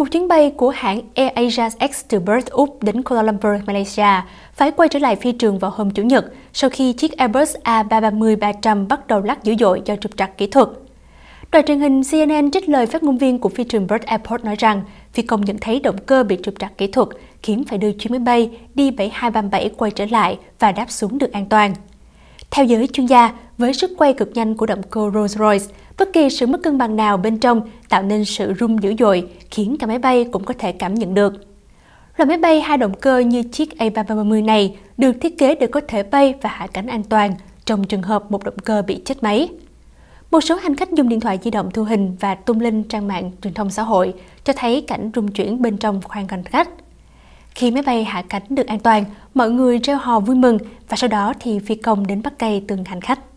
Một chuyến bay của hãng AirAsia X từ Perth, Úc đến Kuala Lumpur, Malaysia phải quay trở lại phi trường vào hôm Chủ nhật sau khi chiếc Airbus A330-300 bắt đầu lắc dữ dội do trục trặc kỹ thuật. Đài truyền hình CNN trích lời phát ngôn viên của phi trường Perth Airport nói rằng phi công nhận thấy động cơ bị trục trặc kỹ thuật khiến phải đưa chuyến máy bay D7237 quay trở lại và đáp xuống được an toàn. Theo giới chuyên gia, với sức quay cực nhanh của động cơ Rolls-Royce, bất kỳ sự mất cân bằng nào bên trong tạo nên sự rung dữ dội, khiến cả máy bay cũng có thể cảm nhận được. Loại máy bay hai động cơ như chiếc A330 này được thiết kế để có thể bay và hạ cánh an toàn trong trường hợp một động cơ bị chết máy. Một số hành khách dùng điện thoại di động thu hình và tung lên trang mạng truyền thông xã hội cho thấy cảnh rung chuyển bên trong khoang hành khách. Khi máy bay hạ cánh được an toàn, mọi người reo hò vui mừng và sau đó thì phi công đến bắt cây từng hành khách.